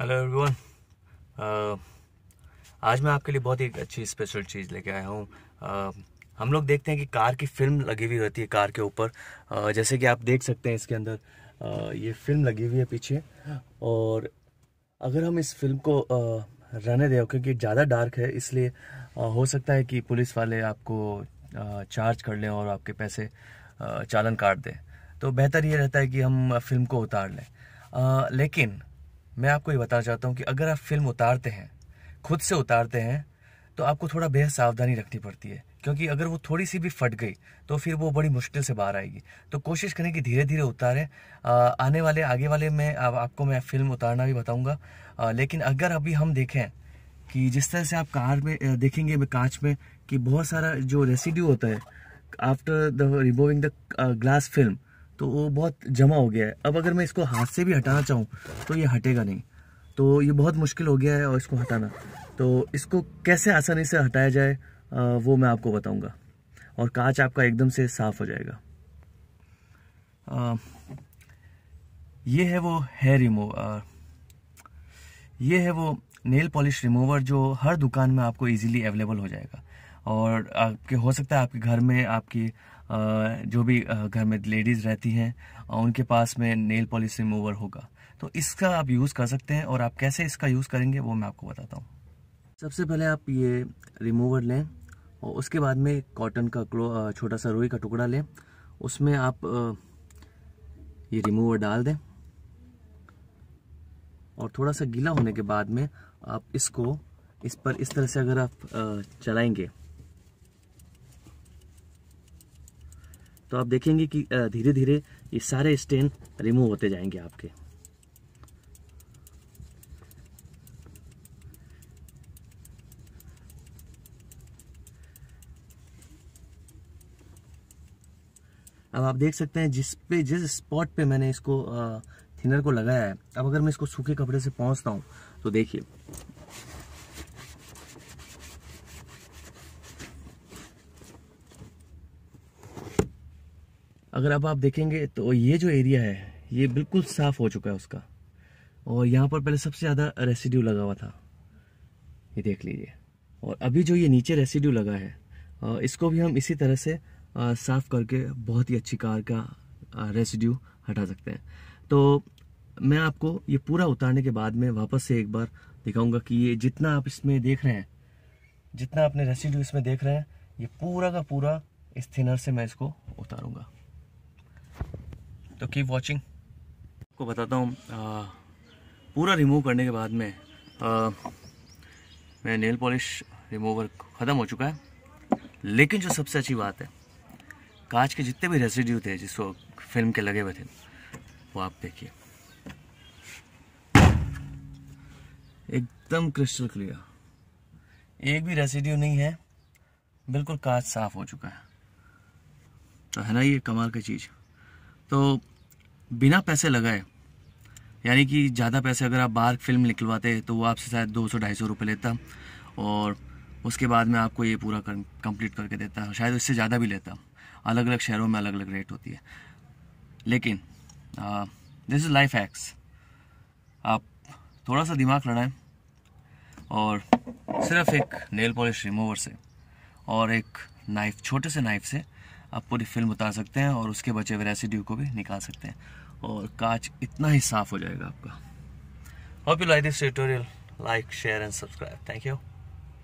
hello everyone uh, आज मैं आपके लिए बहुत ही अच्छी स्पेशल चीज़ लेके आया हूँ uh, हम लोग देखते हैं कि कार की फिल्म लगी हुई रहती है कार के ऊपर uh, जैसे कि आप देख सकते हैं इसके अंदर uh, ये फिल्म लगी हुई है पीछे और अगर हम इस फिल्म को uh, रहने दें क्योंकि ज़्यादा डार्क है इसलिए uh, हो सकता है कि पुलिस वाले आपको चार्ज कर लें और आपके पैसे चालन काट दें तो बेहतर ये रहता है कि हम फिल्म को उतार लें लेकिन मैं आपको ये बताना चाहता हूँ कि अगर आप फिल्म उतारते हैं खुद से उतारते हैं तो आपको थोड़ा बेहद सावधानी रखनी पड़ती है क्योंकि अगर वो थोड़ी सी भी फट गई तो फिर वो बड़ी मुश्किल से बाहर आएगी तो कोशिश करें कि धीरे धीरे उतारें आने वाले आगे वाले में आप, आपको मैं फिल्म उतारना भी बताऊँगा लेकिन अगर अभी हम देखें कि जिस तरह से आप कार में देखेंगे कांच में कि बहुत सारा जो रेसिड्यू होता है after the removing the glass film तो वो बहुत जमा हो गया है अब अगर मैं इसको हाथ से भी हटाना चाहूँ तो ये हटेगा नहीं तो ये बहुत मुश्किल हो गया है और इसको हटाना तो इसको कैसे आसानी से हटाया जाए वो मैं आपको बताऊँगा और कांच आपका एकदम से साफ हो जाएगा ये है वो हेयर रिमूवर ये है वो नेल पॉलिश रिमूवर जो हर दुकान में आपको इजीली अवेलेबल हो जाएगा और आपके हो सकता है आपके घर में आपकी जो भी घर में लेडीज़ रहती हैं उनके पास में नेल पॉलिश रिमूवर होगा तो इसका आप यूज़ कर सकते हैं और आप कैसे इसका यूज़ करेंगे वो मैं आपको बताता हूँ सबसे पहले आप ये रिमूवर लें और उसके बाद में कॉटन का छोटा सा रोई का टुकड़ा लें उसमें आप ये रिमूवर डाल दें और थोड़ा सा गीला होने के बाद में आप इसको इस पर इस तरह से अगर आप चलाएंगे तो आप देखेंगे कि धीरे धीरे ये सारे स्टेन रिमूव होते जाएंगे आपके अब आप देख सकते हैं जिस पे जिस स्पॉट पे मैंने इसको थिनर को लगाया है अब अगर मैं इसको सूखे कपड़े से पहुंचता हूं तो देखिए अगर अब आप देखेंगे तो ये जो एरिया है ये बिल्कुल साफ हो चुका है उसका और यहाँ पर पहले सबसे ज़्यादा रेसिड्यू लगा हुआ था ये देख लीजिए और अभी जो ये नीचे रेसिड्यू लगा है इसको भी हम इसी तरह से साफ़ करके बहुत ही अच्छी कार का रेसिड्यू हटा सकते हैं तो मैं आपको ये पूरा उतारने के बाद में वापस से एक बार दिखाऊंगा कि ये जितना आप इसमें देख रहे हैं जितना आपने रेसिड्यू इसमें देख रहे हैं ये पूरा का पूरा इस थिनर से मैं इसको उतारूंगा तो कीप वॉचिंग आपको बताता हूँ पूरा रिमूव करने के बाद में मेरा नेल पॉलिश रिमूवर ख़त्म हो चुका है लेकिन जो सबसे अच्छी बात है कांच के जितने भी रेसिड्यू थे जिसको फिल्म के लगे हुए थे वो आप देखिए एकदम क्रिस्टल क्लियर एक भी रेसिड्यू नहीं है बिल्कुल कांच साफ हो चुका है तो है ना ये कमाल की चीज़ तो बिना पैसे लगाए यानी कि ज़्यादा पैसे अगर आप बाहर फिल्म निकलवाते तो वो आपसे शायद दो सौ ढाई सौ रुपये लेता और उसके बाद में आपको ये पूरा कंप्लीट करके देता शायद उससे ज़्यादा भी लेता अलग अलग शहरों में अलग अलग रेट होती है लेकिन दिस इज़ लाइफ एक्स आप थोड़ा सा दिमाग लड़ाएं और सिर्फ एक नेल पॉलिश रिमूवर से और एक नाइफ छोटे से नाइफ से आप पूरी फिल्म उतार सकते हैं और उसके बचे हुए रेसिड्यू को भी निकाल सकते हैं और कांच इतना ही साफ हो जाएगा आपका hope you like this tutorial like share and subscribe thank you